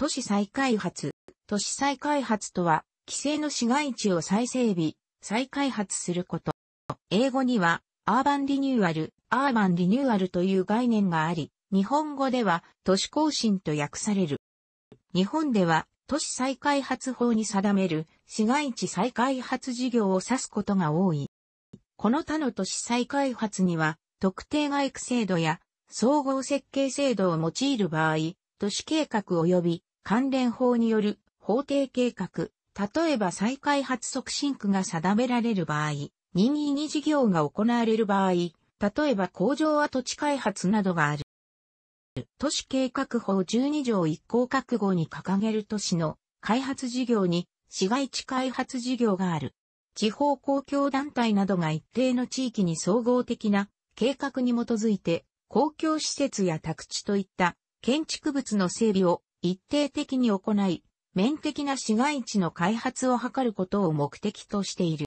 都市再開発。都市再開発とは、規制の市街地を再整備、再開発すること。英語には、アーバンリニューアル、アーバンリニューアルという概念があり、日本語では、都市更新と訳される。日本では、都市再開発法に定める市街地再開発事業を指すことが多い。この他の都市再開発には、特定外区制度や総合設計制度を用いる場合、都市計画及び関連法による法定計画、例えば再開発促進区が定められる場合、任意に事業が行われる場合、例えば工場跡地開発などがある。都市計画法12条1項覚悟に掲げる都市の開発事業に市街地開発事業がある。地方公共団体などが一定の地域に総合的な計画に基づいて公共施設や宅地といった建築物の整備を一定的に行い、面的な市街地の開発を図ることを目的としている。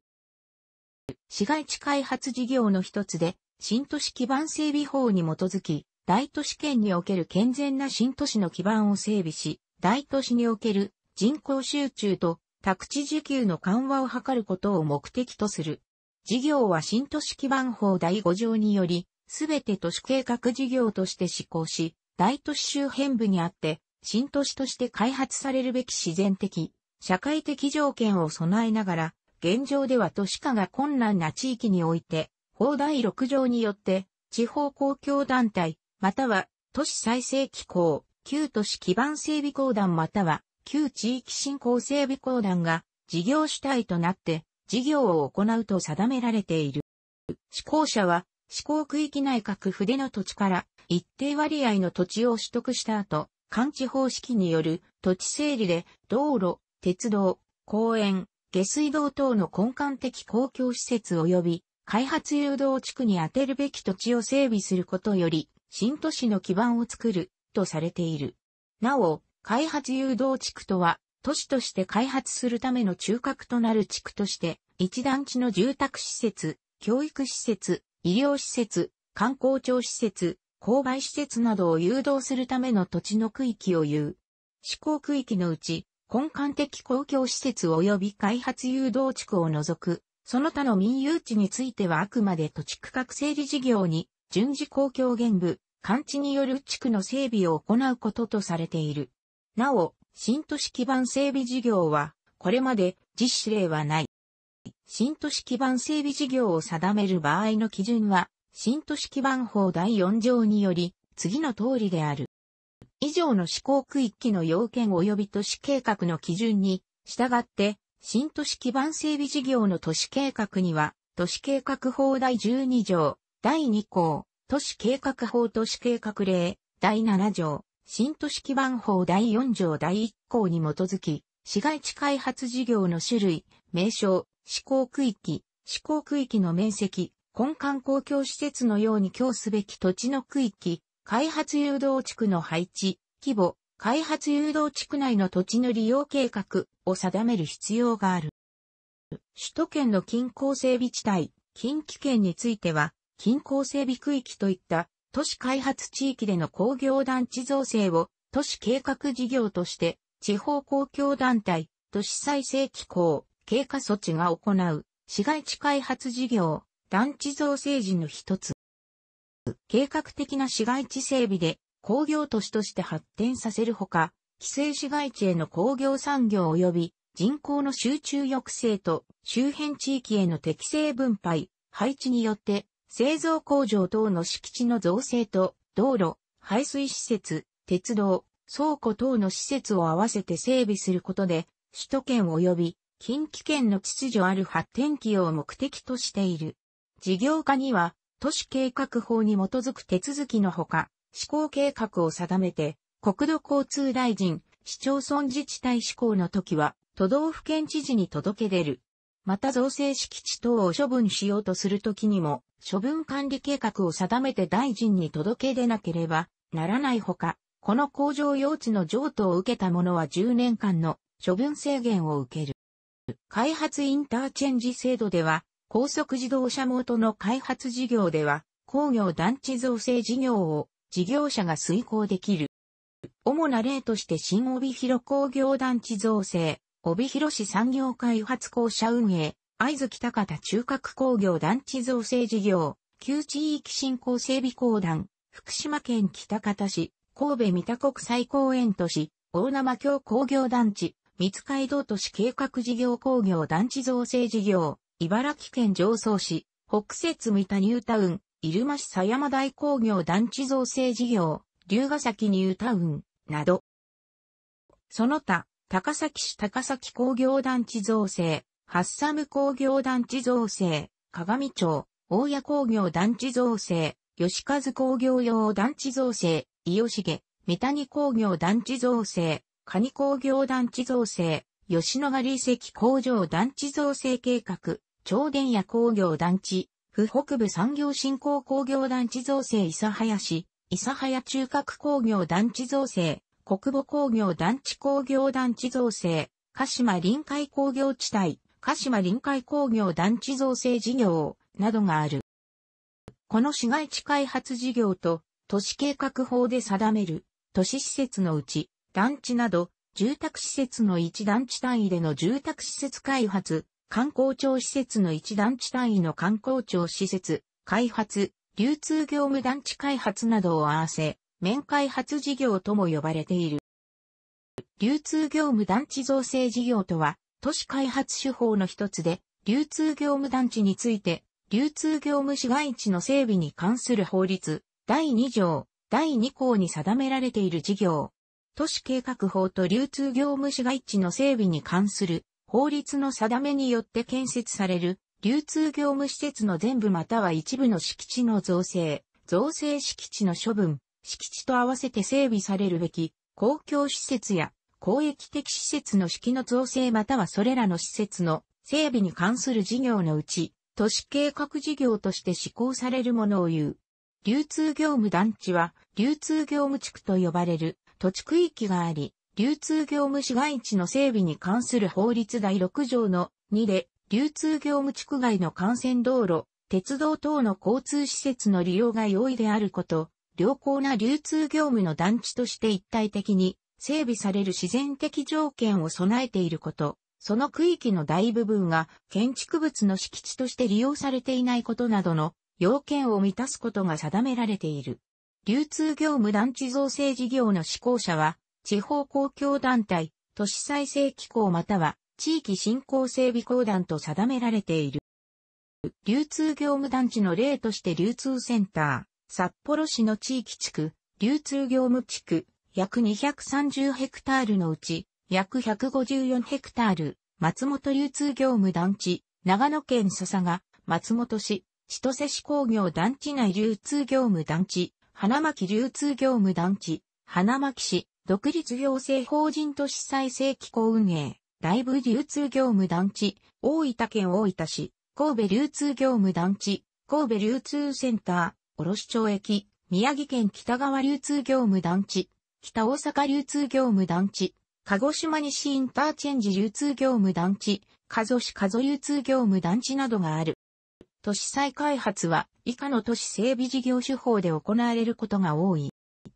市街地開発事業の一つで、新都市基盤整備法に基づき、大都市圏における健全な新都市の基盤を整備し、大都市における人口集中と宅地需給の緩和を図ることを目的とする。事業は新都市基盤法第5条により、すべて都市計画事業として施行し、大都市周辺部にあって、新都市として開発されるべき自然的、社会的条件を備えながら、現状では都市化が困難な地域において、法第6条によって、地方公共団体、または都市再生機構、旧都市基盤整備公団または旧地域振興整備公団が事業主体となって事業を行うと定められている。施行者は施行区域内各府での土地から一定割合の土地を取得した後、感知方式による土地整理で道路、鉄道、公園、下水道等の根幹的公共施設及び開発誘導地区に充てるべき土地を整備することより新都市の基盤を作るとされている。なお、開発誘導地区とは都市として開発するための中核となる地区として一団地の住宅施設、教育施設、医療施設、観光庁施設、購買施設などを誘導するための土地の区域を言う。施行区域のうち、根幹的公共施設及び開発誘導地区を除く、その他の民有地についてはあくまで土地区画整理事業に、順次公共現部、監地による地区の整備を行うこととされている。なお、新都市基盤整備事業は、これまで実施例はない。新都市基盤整備事業を定める場合の基準は、新都市基盤法第4条により、次の通りである。以上の施行区域の要件及び都市計画の基準に、従って、新都市基盤整備事業の都市計画には、都市計画法第12条、第2項、都市計画法都市計画令、第7条、新都市基盤法第4条第1項に基づき、市街地開発事業の種類、名称、施行区域、施行区域の面積、根幹公共施設のように供すべき土地の区域、開発誘導地区の配置、規模、開発誘導地区内の土地の利用計画を定める必要がある。首都圏の近郊整備地帯、近畿圏については、近郊整備区域といった都市開発地域での工業団地造成を都市計画事業として地方公共団体、都市再生機構、経過措置が行う市街地開発事業、団地造成時の一つ。計画的な市街地整備で工業都市として発展させるほか、規制市街地への工業産業及び人口の集中抑制と周辺地域への適正分配、配置によって製造工場等の敷地の造成と道路、排水施設、鉄道、倉庫等の施設を合わせて整備することで、首都圏及び近畿圏の秩序ある発展期を目的としている。事業化には、都市計画法に基づく手続きのほか、施行計画を定めて、国土交通大臣、市町村自治体施行の時は、都道府県知事に届け出る。また造成敷地等を処分しようとするときにも、処分管理計画を定めて大臣に届け出なければならないほか、この工場用地の譲渡を受けた者は10年間の処分制限を受ける。開発インターチェンジ制度では、高速自動車元の開発事業では、工業団地造成事業を事業者が遂行できる。主な例として新帯広工業団地造成、帯広市産業開発公社運営、会津北方中核工業団地造成事業、旧地域振興整備公団、福島県北方市、神戸三田国際公園都市、大生京工業団地、三街道都市計画事業工業団地造成事業、茨城県常総市、北節三田ニュータウン、入間市狭山大工業団地造成事業、龍ヶ崎ニュータウン、など。その他、高崎市高崎工業団地造成、ハッサム工業団地造成、鏡町、大谷工業団地造成、吉和工業用団地造成、伊予重、三谷工業団地造成、蟹工業団地造成、吉野ヶ里遺跡工場団地造成計画、超電や工業団地、府北部産業振興工業団地造成諫早市、諫早中核工業団地造成、国母工業団地工業団地造成、鹿島臨海工業地帯、鹿島臨海工業団地造成事業、などがある。この市街地開発事業と、都市計画法で定める、都市施設のうち、団地など、住宅施設の一団地単位での住宅施設開発、観光庁施設の一団地単位の観光庁施設、開発、流通業務団地開発などを合わせ、面開発事業とも呼ばれている。流通業務団地造成事業とは、都市開発手法の一つで、流通業務団地について、流通業務市街地の整備に関する法律、第2条、第2項に定められている事業。都市計画法と流通業務市街地の整備に関する法律の定めによって建設される流通業務施設の全部または一部の敷地の造成、造成敷地の処分、敷地と合わせて整備されるべき公共施設や公益的施設の式の造成またはそれらの施設の整備に関する事業のうち、都市計画事業として施行されるものを言う。流通業務団地は、流通業務地区と呼ばれる土地区域があり、流通業務市街地の整備に関する法律第6条の2で、流通業務地区外の幹線道路、鉄道等の交通施設の利用が容易であること、良好な流通業務の団地として一体的に整備される自然的条件を備えていること、その区域の大部分が建築物の敷地として利用されていないことなどの要件を満たすことが定められている。流通業務団地造成事業の施行者は、地方公共団体、都市再生機構または地域振興整備公団と定められている。流通業務団地の例として流通センター、札幌市の地域地区、流通業務地区、約230ヘクタールのうち、約154ヘクタール、松本流通業務団地、長野県笹が、松本市、千歳市工業団地内流通業務団地、花巻流通業務団地、花巻市、独立行政法人都市再生機構運営、イ部流通業務団地、大分県大分市、神戸流通業務団地、神戸流通センター、卸町駅、宮城県北川流通業務団地、北大阪流通業務団地、鹿児島西インターチェンジ流通業務団地、加須市加須流通業務団地などがある。都市再開発は以下の都市整備事業手法で行われることが多い。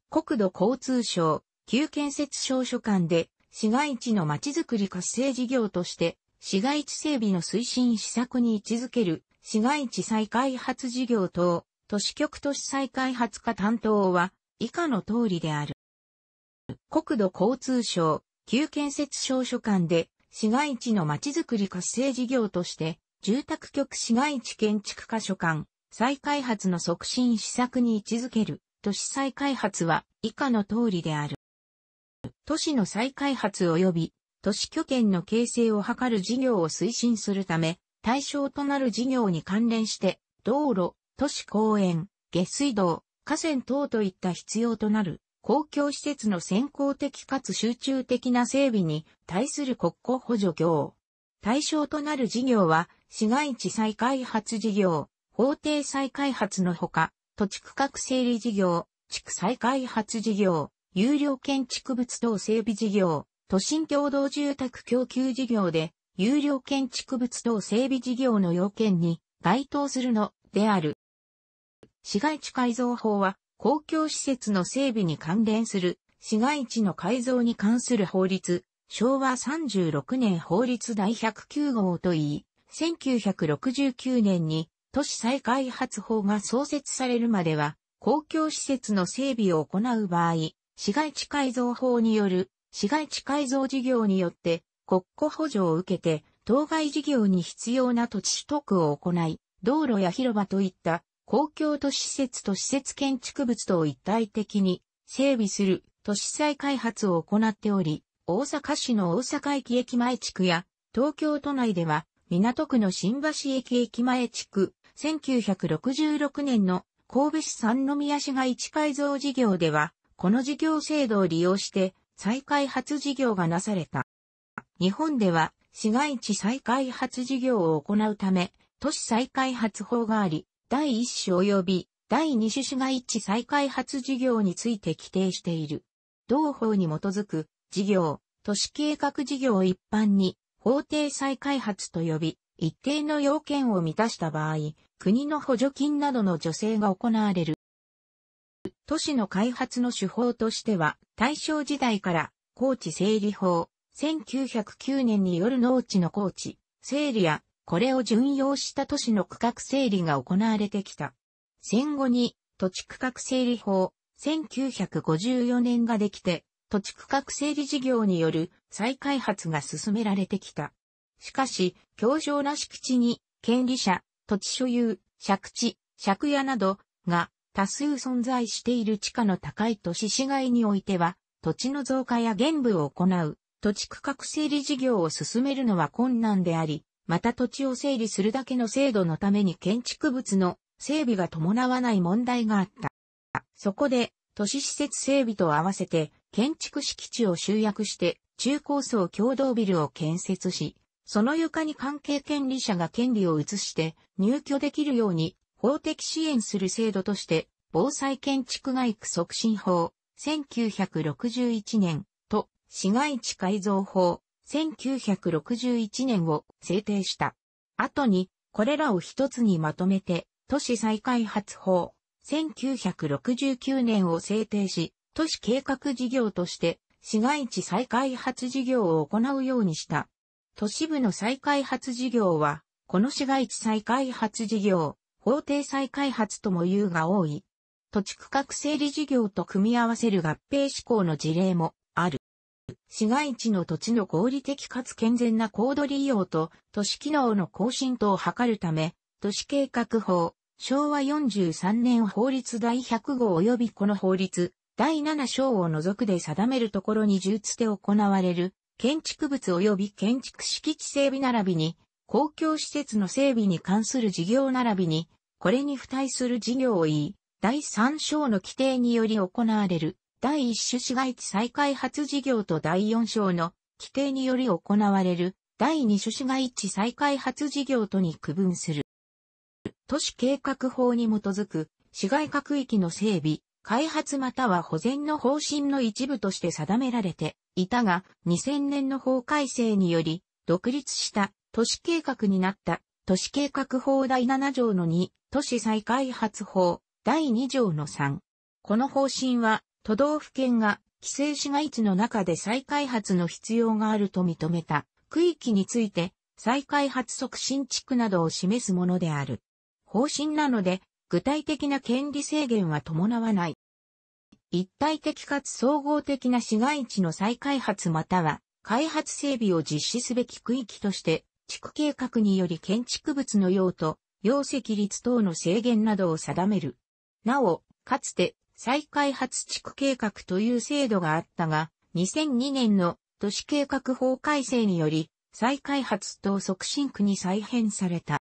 国土交通省、旧建設省書館で、市街地の街づくり活性事業として、市街地整備の推進施策に位置づける、市街地再開発事業等、都市局都市再開発課担当は、以下の通りである。国土交通省、旧建設省書館で、市街地の街づくり活性事業として、住宅局市街地建築課所管、再開発の促進施策に位置づける、都市再開発は以下の通りである。都市の再開発及び都市拠点の形成を図る事業を推進するため、対象となる事業に関連して、道路、都市公園、下水道、河川等といった必要となる公共施設の先行的かつ集中的な整備に対する国庫補助業。対象となる事業は、市街地再開発事業、法定再開発のほか、土地区画整理事業、地区再開発事業、有料建築物等整備事業、都心共同住宅供給事業で、有料建築物等整備事業の要件に該当するのである。市街地改造法は、公共施設の整備に関連する市街地の改造に関する法律、昭和36年法律第109号といい、1969年に都市再開発法が創設されるまでは、公共施設の整備を行う場合、市街地改造法による市街地改造事業によって国庫補助を受けて当該事業に必要な土地取得を行い、道路や広場といった公共都市施設と施設建築物とを一体的に整備する都市再開発を行っており、大阪市の大阪駅駅前地区や東京都内では港区の新橋駅駅前地区、1966年の神戸市三宮市街地改造事業では、この事業制度を利用して再開発事業がなされた。日本では市街地再開発事業を行うため、都市再開発法があり、第1種及び第2種市街地再開発事業について規定している。同法に基づく事業、都市計画事業を一般に法定再開発と呼び、一定の要件を満たした場合、国の補助金などの助成が行われる。都市の開発の手法としては、大正時代から高地整理法、1909年による農地の高地、整理や、これを順用した都市の区画整理が行われてきた。戦後に土地区画整理法、1954年ができて、土地区画整理事業による再開発が進められてきた。しかし、強情な敷地に、権利者、土地所有、借地、借家などが多数存在している地価の高い都市市街においては、土地の増加や現部を行う、土地区画整理事業を進めるのは困難であり、また土地を整理するだけの制度のために建築物の整備が伴わない問題があった。そこで、都市施設整備と合わせて、建築敷地を集約して、中高層共同ビルを建設し、その床に関係権利者が権利を移して入居できるように法的支援する制度として、防災建築外区促進法、1961年と市街地改造法、1961年を制定した。後に、これらを一つにまとめて、都市再開発法、1969年を制定し、都市計画事業として、市街地再開発事業を行うようにした。都市部の再開発事業は、この市街地再開発事業、法定再開発とも言うが多い。土地区画整理事業と組み合わせる合併施行の事例もある。市街地の土地の合理的かつ健全な高度利用と都市機能の更新等を図るため、都市計画法、昭和43年法律第100号及びこの法律、第7章を除くで定めるところに重つて行われる、建築物及び建築敷地整備並びに、公共施設の整備に関する事業並びに、これに付帯する事業を言い、第3章の規定により行われる、第1種市街地再開発事業と第4章の規定により行われる、第2種市街地再開発事業とに区分する。都市計画法に基づく、市街各域の整備、開発または保全の方針の一部として定められていたが、2000年の法改正により、独立した都市計画になった都市計画法第7条の2、都市再開発法第2条の3。この方針は都道府県が規制市街地の中で再開発の必要があると認めた区域について再開発促進地区などを示すものである。方針なので具体的な権利制限は伴わない。一体的かつ総合的な市街地の再開発または開発整備を実施すべき区域として地区計画により建築物の用途、容積率等の制限などを定める。なお、かつて再開発地区計画という制度があったが、2002年の都市計画法改正により、再開発等促進区に再編された。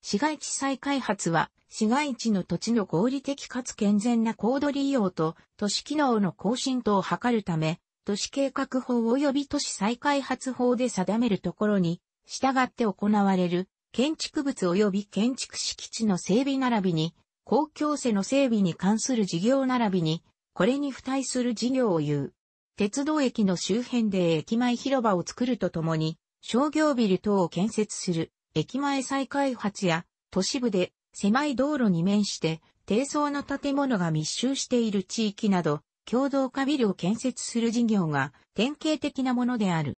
市街地再開発は、市街地の土地の合理的かつ健全な高度利用と都市機能の更新等を図るため、都市計画法及び都市再開発法で定めるところに従って行われる建築物及び建築敷地の整備並びに、公共性の整備に関する事業並びに、これに付帯する事業を言う。鉄道駅の周辺で駅前広場を作るとともに、商業ビル等を建設する、駅前再開発や、都市部で狭い道路に面して、低層の建物が密集している地域など、共同化ビルを建設する事業が典型的なものである。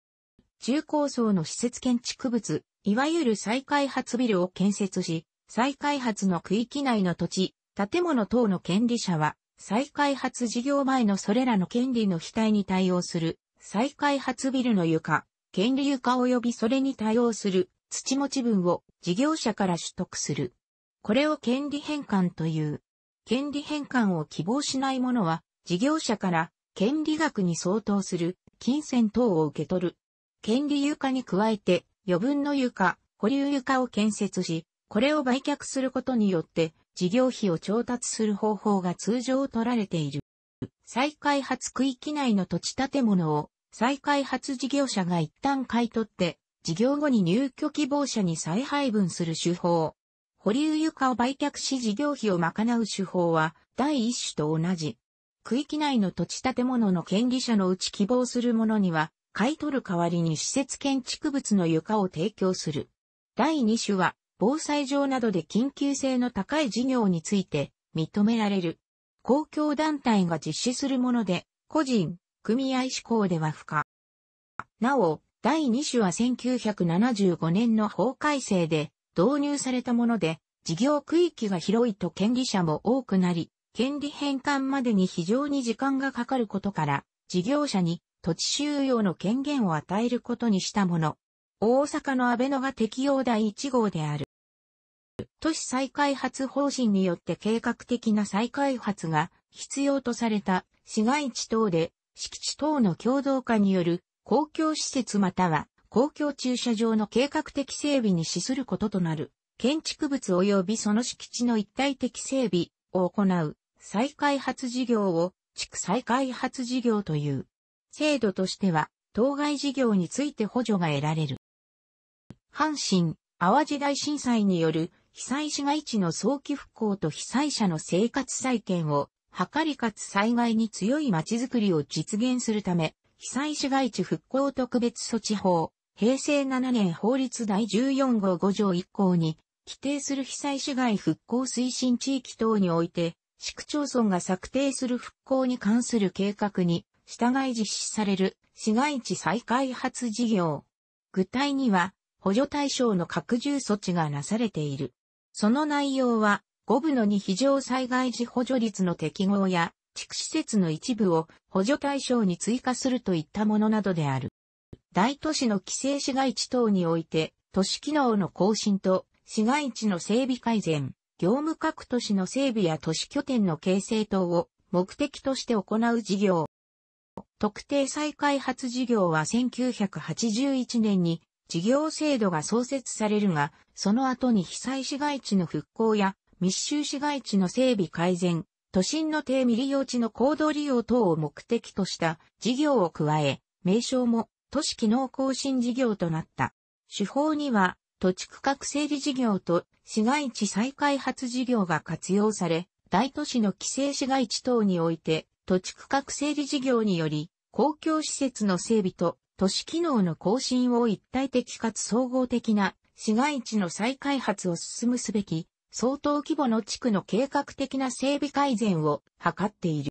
中高層の施設建築物、いわゆる再開発ビルを建設し、再開発の区域内の土地、建物等の権利者は、再開発事業前のそれらの権利の非対に対応する、再開発ビルの床、権利床及びそれに対応する土持ち分を事業者から取得する。これを権利返還という。権利返還を希望しない者は、事業者から権利額に相当する金銭等を受け取る権利床に加えて、余分の床、保留床を建設し、これを売却することによって、事業費を調達する方法が通常取られている。再開発区域内の土地建物を再開発事業者が一旦買い取って、事業後に入居希望者に再配分する手法。保留床を売却し事業費を賄う手法は第一種と同じ。区域内の土地建物の権利者のうち希望する者には買い取る代わりに施設建築物の床を提供する。第2種は、防災上などで緊急性の高い事業について認められる。公共団体が実施するもので、個人、組合志向では不可。なお、第2種は1975年の法改正で導入されたもので、事業区域が広いと権利者も多くなり、権利返還までに非常に時間がかかることから、事業者に土地収容の権限を与えることにしたもの。大阪の安倍野が適用第1号である。都市再開発方針によって計画的な再開発が必要とされた市街地等で敷地等の共同化による公共施設または公共駐車場の計画的整備に資することとなる建築物及びその敷地の一体的整備を行う再開発事業を地区再開発事業という。制度としては、当該事業について補助が得られる。阪神、淡路大震災による被災市街地の早期復興と被災者の生活再建を図りかつ災害に強い街づくりを実現するため、被災市街地復興特別措置法、平成7年法律第14号5条1項に、規定する被災市街復興推進地域等において、市区町村が策定する復興に関する計画に、従い実施される市街地再開発事業。具体には補助対象の拡充措置がなされている。その内容は5分の2非常災害時補助率の適合や地区施設の一部を補助対象に追加するといったものなどである。大都市の規制市街地等において都市機能の更新と市街地の整備改善、業務各都市の整備や都市拠点の形成等を目的として行う事業。特定再開発事業は1981年に事業制度が創設されるが、その後に被災市街地の復興や密集市街地の整備改善、都心の低未利用地の高度利用等を目的とした事業を加え、名称も都市機能更新事業となった。手法には土地区画整理事業と市街地再開発事業が活用され、大都市の規制市街地等において土地区画整理事業により、公共施設の整備と都市機能の更新を一体的かつ総合的な市街地の再開発を進むすべき、相当規模の地区の計画的な整備改善を図っている。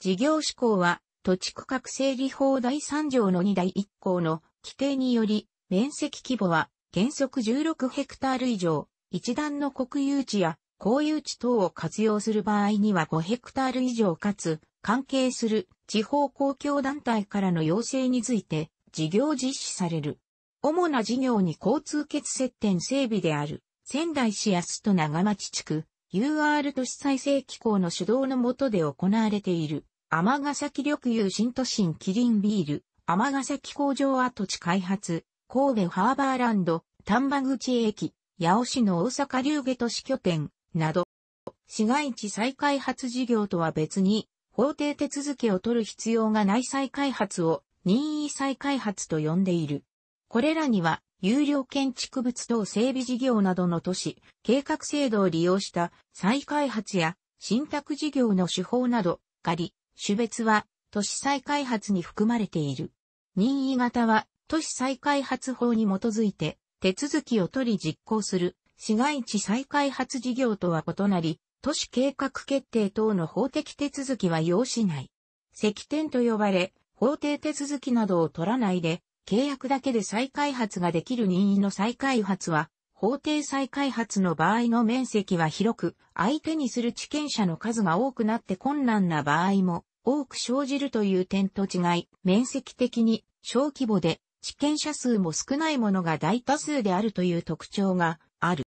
事業志向は、土地区画整理法第3条の2第1項の規定により、面積規模は原則16ヘクタール以上、一段の国有地や公有地等を活用する場合には5ヘクタール以上かつ、関係する地方公共団体からの要請について事業実施される。主な事業に交通結接点整備である仙台市安と長町地区 UR 都市再生機構の主導のもとで行われている天ヶ崎緑友新都心キリンビール天ヶ崎工場跡地開発神戸ハーバーランド丹波口駅八尾市の大阪流下都市拠点など市街地再開発事業とは別に法定手続きを取る必要がない再開発を任意再開発と呼んでいる。これらには、有料建築物等整備事業などの都市、計画制度を利用した再開発や、信託事業の手法など、仮、種別は、都市再開発に含まれている。任意型は、都市再開発法に基づいて、手続きを取り実行する、市街地再開発事業とは異なり、都市計画決定等の法的手続きは要しない。石点と呼ばれ、法定手続きなどを取らないで、契約だけで再開発ができる任意の再開発は、法定再開発の場合の面積は広く、相手にする知見者の数が多くなって困難な場合も多く生じるという点と違い、面積的に小規模で知見者数も少ないものが大多数であるという特徴がある。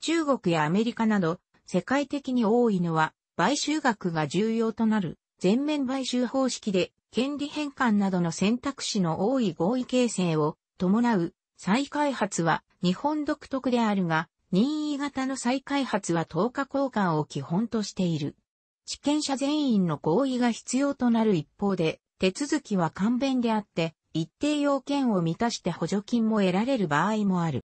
中国やアメリカなど世界的に多いのは、買収額が重要となる、全面買収方式で、権利変換などの選択肢の多い合意形成を伴う再開発は日本独特であるが、任意型の再開発は等価交換を基本としている。地権者全員の合意が必要となる一方で、手続きは簡便であって、一定要件を満たして補助金も得られる場合もある。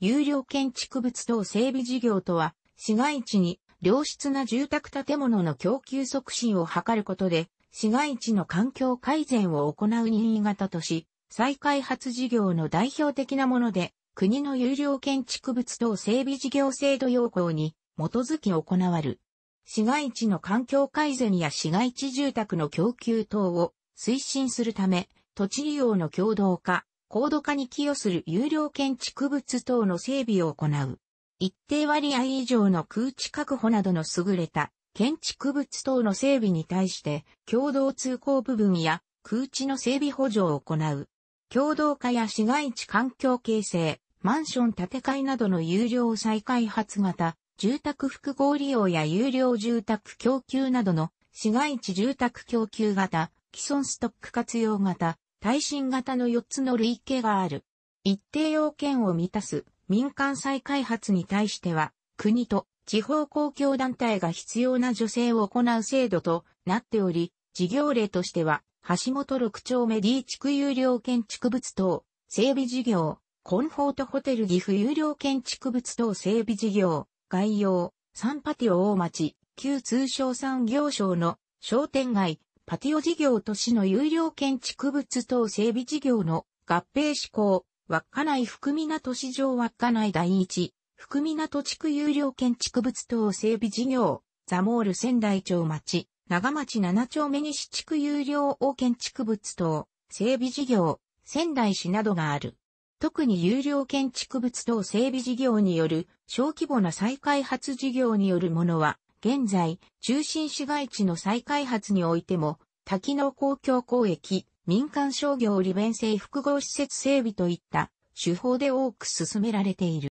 有料建築物等整備事業とは、市街地に良質な住宅建物の供給促進を図ることで、市街地の環境改善を行う新潟都市、再開発事業の代表的なもので、国の有料建築物等整備事業制度要項に基づき行わる。市街地の環境改善や市街地住宅の供給等を推進するため、土地利用の共同化、高度化に寄与する有料建築物等の整備を行う。一定割合以上の空地確保などの優れた建築物等の整備に対して共同通行部分や空地の整備補助を行う。共同化や市街地環境形成、マンション建て替えなどの有料再開発型、住宅複合利用や有料住宅供給などの市街地住宅供給型、既存ストック活用型、耐震型の4つの類型がある。一定要件を満たす民間再開発に対しては、国と地方公共団体が必要な助成を行う制度となっており、事業例としては、橋本六丁目 D 地区有料建築物等、整備事業、コンフォートホテル岐阜有料建築物等整備事業、概要、サンパティオ大町、旧通商産業省の商店街、パティオ事業都市の有料建築物等整備事業の合併施行、稚内福港市場稚内第一、福港地区有料建築物等整備事業、ザモール仙台町町、長町七丁目西地区有料大建築物等整備事業、仙台市などがある。特に有料建築物等整備事業による小規模な再開発事業によるものは、現在、中心市街地の再開発においても、多機能公共交易、民間商業利便性複合施設整備といった手法で多く進められている。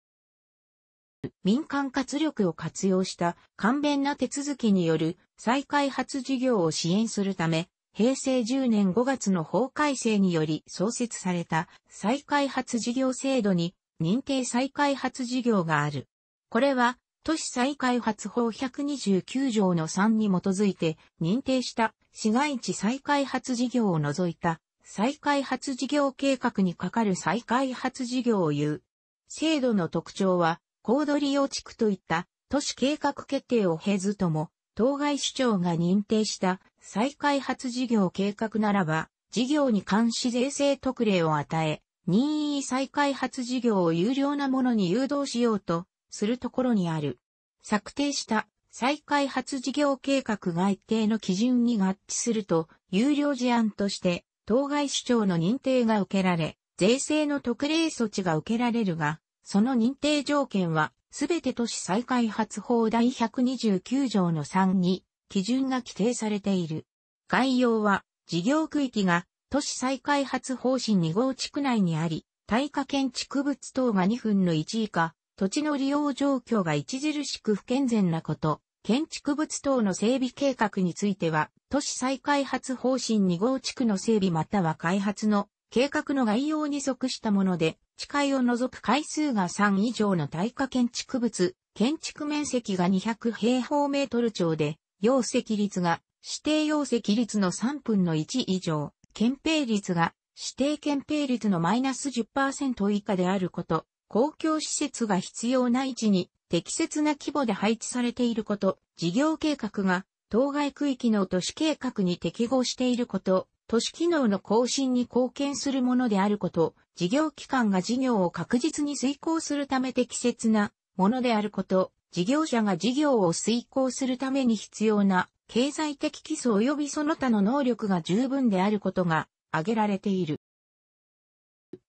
民間活力を活用した簡便な手続きによる再開発事業を支援するため、平成10年5月の法改正により創設された再開発事業制度に認定再開発事業がある。これは都市再開発法129条の3に基づいて認定した市街地再開発事業を除いた再開発事業計画に係る再開発事業を言う。制度の特徴は、高度利用地区といった都市計画決定を経ずとも、当該首長が認定した再開発事業計画ならば、事業に関し税制特例を与え、任意再開発事業を有料なものに誘導しようとするところにある。策定した再開発事業計画が一定の基準に合致すると、有料事案として、当該主張の認定が受けられ、税制の特例措置が受けられるが、その認定条件は、すべて都市再開発法第129条の3に、基準が規定されている。概要は、事業区域が、都市再開発方針2号地区内にあり、耐火建築物等が2分の1以下、土地の利用状況が著しく不健全なこと、建築物等の整備計画については、都市再開発方針2号地区の整備または開発の計画の概要に即したもので、地階を除く回数が3以上の耐火建築物、建築面積が200平方メートル超で、容積率が指定容積率の3分の1以上、憲兵率が指定憲兵率のマイナス10%以下であること、公共施設が必要な位置に適切な規模で配置されていること、事業計画が当該区域の都市計画に適合していること、都市機能の更新に貢献するものであること、事業機関が事業を確実に遂行するため適切なものであること、事業者が事業を遂行するために必要な経済的基礎及びその他の能力が十分であることが挙げられている。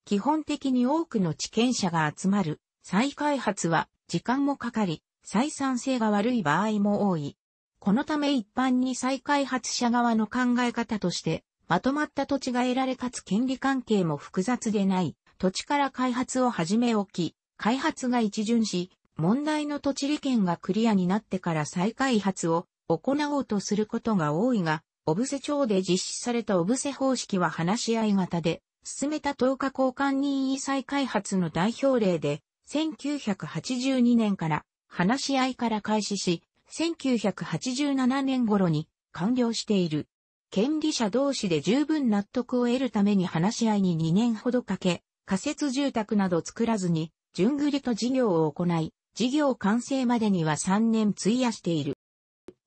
基本的に多くの地権者が集まる再開発は時間もかかり、採算性が悪い場合も多い。このため一般に再開発者側の考え方として、まとまった土地が得られかつ権利関係も複雑でない、土地から開発を始め置き、開発が一巡し、問題の土地利権がクリアになってから再開発を行おうとすることが多いが、小布施町で実施された小布施方式は話し合い型で、進めた10日交換任意再開発の代表例で、1982年から話し合いから開始し、1987年頃に完了している。権利者同士で十分納得を得るために話し合いに2年ほどかけ、仮設住宅など作らずに、順繰りと事業を行い、事業完成までには3年費やしている。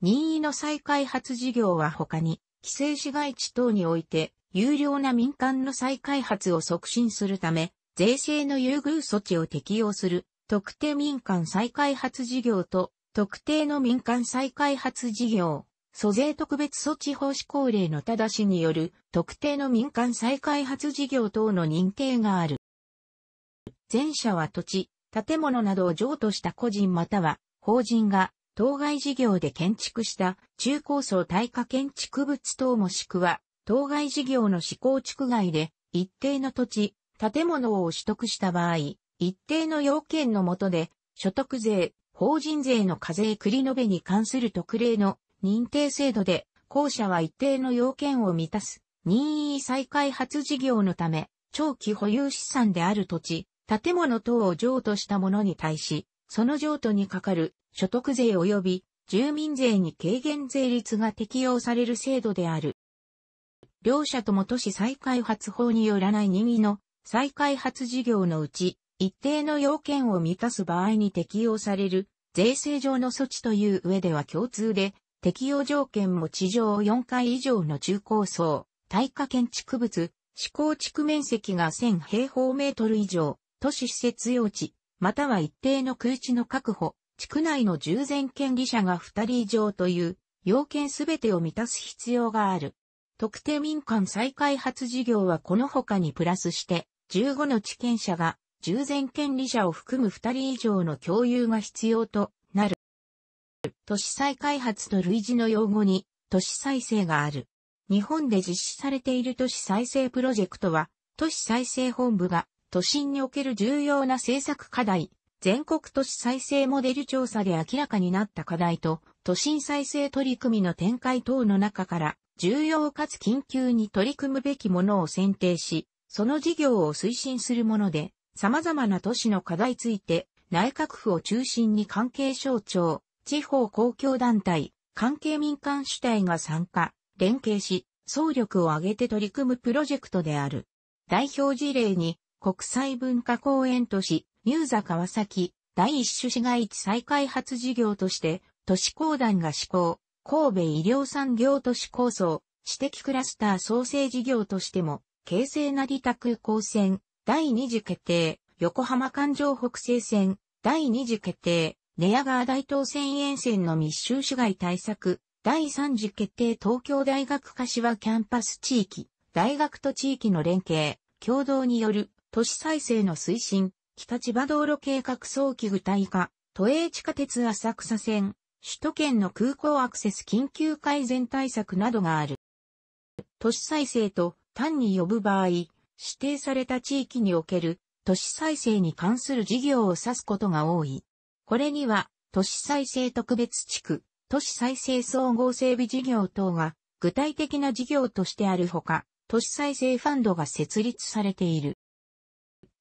任意の再開発事業は他に、規制市街地等において、有料な民間の再開発を促進するため、税制の優遇措置を適用する特定民間再開発事業と特定の民間再開発事業、租税特別措置法施行令のただしによる特定の民間再開発事業等の認定がある。前者は土地、建物などを譲渡した個人または法人が当該事業で建築した中高層耐火建築物等もしくは当該事業の施行地区外で、一定の土地、建物を取得した場合、一定の要件のもとで、所得税、法人税の課税繰り延べに関する特例の認定制度で、後者は一定の要件を満たす、任意再開発事業のため、長期保有資産である土地、建物等を譲渡したものに対し、その譲渡にかかる所得税及び住民税に軽減税率が適用される制度である。両社とも都市再開発法によらない任意の再開発事業のうち、一定の要件を満たす場合に適用される税制上の措置という上では共通で、適用条件も地上4階以上の中高層、耐火建築物、施工地区面積が1000平方メートル以上、都市施設用地、または一定の空地の確保、地区内の従前権利者が2人以上という、要件すべてを満たす必要がある。特定民間再開発事業はこの他にプラスして、15の地権者が、従前権利者を含む2人以上の共有が必要となる。都市再開発と類似の用語に、都市再生がある。日本で実施されている都市再生プロジェクトは、都市再生本部が都心における重要な政策課題、全国都市再生モデル調査で明らかになった課題と、都心再生取り組みの展開等の中から重要かつ緊急に取り組むべきものを選定し、その事業を推進するもので、様々な都市の課題について、内閣府を中心に関係省庁、地方公共団体、関係民間主体が参加、連携し、総力を挙げて取り組むプロジェクトである。代表事例に、国際文化公園都市、ニューザ川崎、第一種市街地再開発事業として、都市公団が施行、神戸医療産業都市構想、知的クラスター創生事業としても、京成成田空港線、第2次決定、横浜環状北西線、第2次決定、寝屋川大東線沿線の密集市街対策、第3次決定東京大学柏キャンパス地域、大学と地域の連携、共同による都市再生の推進、北千葉道路計画早期具体化、都営地下鉄浅草線、首都圏の空港アクセス緊急改善対策などがある。都市再生と単に呼ぶ場合、指定された地域における都市再生に関する事業を指すことが多い。これには都市再生特別地区、都市再生総合整備事業等が具体的な事業としてあるほか、都市再生ファンドが設立されている。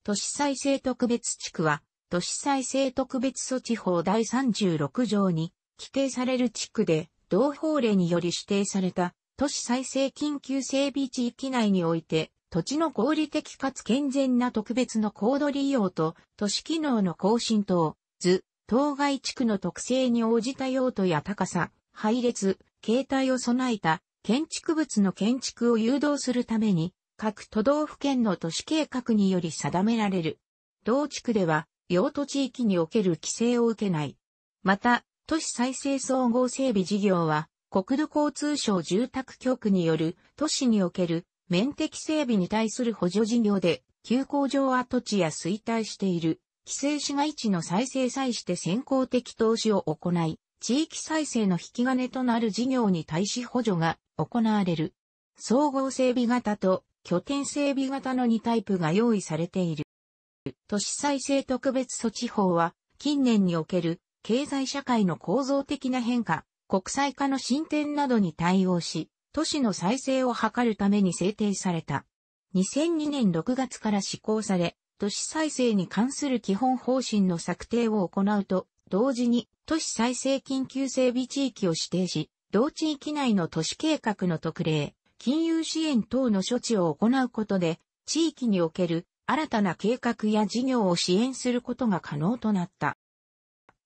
都市再生特別地区は、都市再生特別措置法第36条に規定される地区で、同法令により指定された都市再生緊急整備地域内において、土地の合理的かつ健全な特別の高度利用と都市機能の更新等、図、当該地区の特性に応じた用途や高さ、配列、形態を備えた建築物の建築を誘導するために、各都道府県の都市計画により定められる。同地区では、用途地域における規制を受けない。また、都市再生総合整備事業は、国土交通省住宅局による都市における面的整備に対する補助事業で、休校場跡地や衰退している、規制市街地の再生際して先行的投資を行い、地域再生の引き金となる事業に対し補助が行われる。総合整備型と拠点整備型の2タイプが用意されている。都市再生特別措置法は、近年における経済社会の構造的な変化、国際化の進展などに対応し、都市の再生を図るために制定された。2002年6月から施行され、都市再生に関する基本方針の策定を行うと、同時に都市再生緊急整備地域を指定し、同地域内の都市計画の特例、金融支援等の処置を行うことで、地域における新たな計画や事業を支援することが可能となった。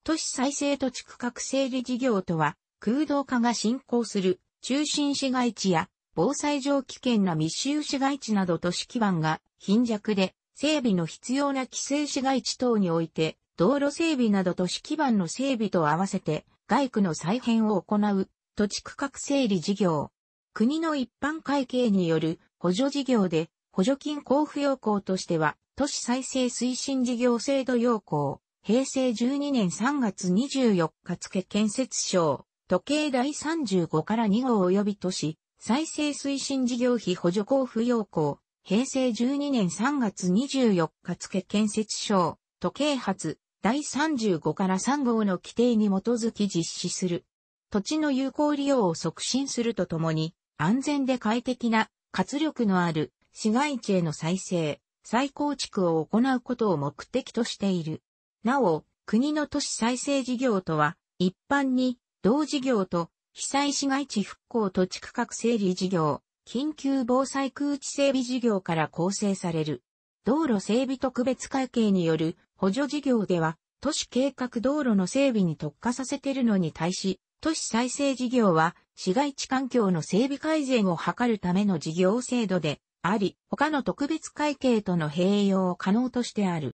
都市再生土地区画整理事業とは、空洞化が進行する中心市街地や防災上危険な密集市街地など都市基盤が貧弱で整備の必要な規制市街地等において道路整備など都市基盤の整備と合わせて外区の再編を行う土地区画整理事業。国の一般会計による補助事業で補助金交付要項としては都市再生推進事業制度要項。平成12年3月24日付建設省、時計第35から2号及び都市、再生推進事業費補助交付要項、平成12年3月24日付建設省、時計発、第35から3号の規定に基づき実施する。土地の有効利用を促進するとともに、安全で快適な活力のある市街地への再生、再構築を行うことを目的としている。なお、国の都市再生事業とは、一般に、同事業と、被災市街地復興土地区画整理事業、緊急防災空地整備事業から構成される。道路整備特別会計による補助事業では、都市計画道路の整備に特化させているのに対し、都市再生事業は市街地環境の整備改善を図るための事業制度であり、他の特別会計との併用を可能としてある。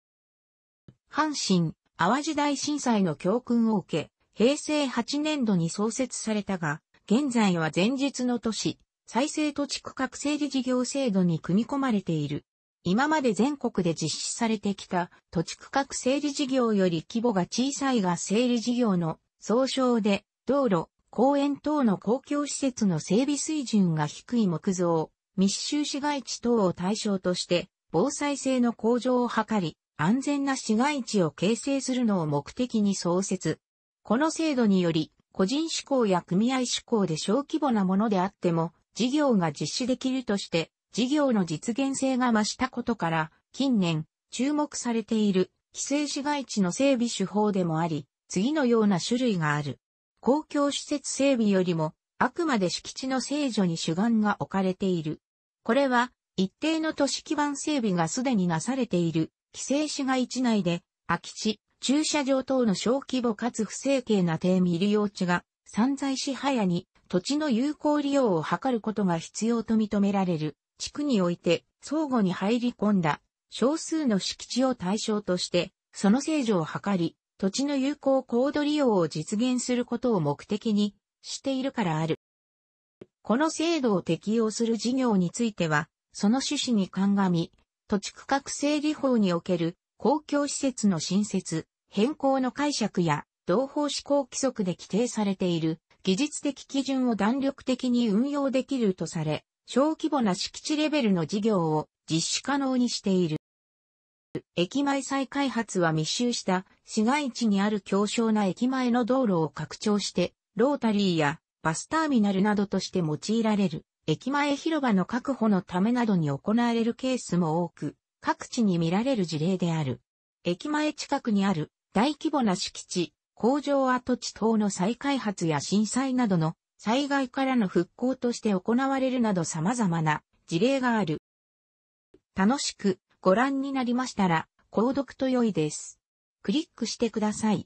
阪神、淡路大震災の教訓を受け、平成8年度に創設されたが、現在は前述の都市、再生土地区画整理事業制度に組み込まれている。今まで全国で実施されてきた土地区画整理事業より規模が小さいが整理事業の総称で道路、公園等の公共施設の整備水準が低い木造、密集市街地等を対象として防災性の向上を図り、安全な市街地を形成するのを目的に創設。この制度により、個人志向や組合志向で小規模なものであっても、事業が実施できるとして、事業の実現性が増したことから、近年、注目されている、規制市街地の整備手法でもあり、次のような種類がある。公共施設整備よりも、あくまで敷地の聖女に主眼が置かれている。これは、一定の都市基盤整備がすでになされている規制市街地内で、空き地、駐車場等の小規模かつ不正形な低未利用地が、散在し早に土地の有効利用を図ることが必要と認められる地区において相互に入り込んだ少数の敷地を対象としてその制常を図り土地の有効高度利用を実現することを目的にしているからある。この制度を適用する事業についてはその趣旨に鑑み土地区画整理法における公共施設の新設、変更の解釈や、同法施行規則で規定されている技術的基準を弾力的に運用できるとされ、小規模な敷地レベルの事業を実施可能にしている。駅前再開発は密集した市街地にある強小な駅前の道路を拡張して、ロータリーやバスターミナルなどとして用いられる。駅前広場の確保のためなどに行われるケースも多く、各地に見られる事例である。駅前近くにある大規模な敷地、工場跡地等の再開発や震災などの災害からの復興として行われるなど様々な事例がある。楽しくご覧になりましたら、購読と良いです。クリックしてください。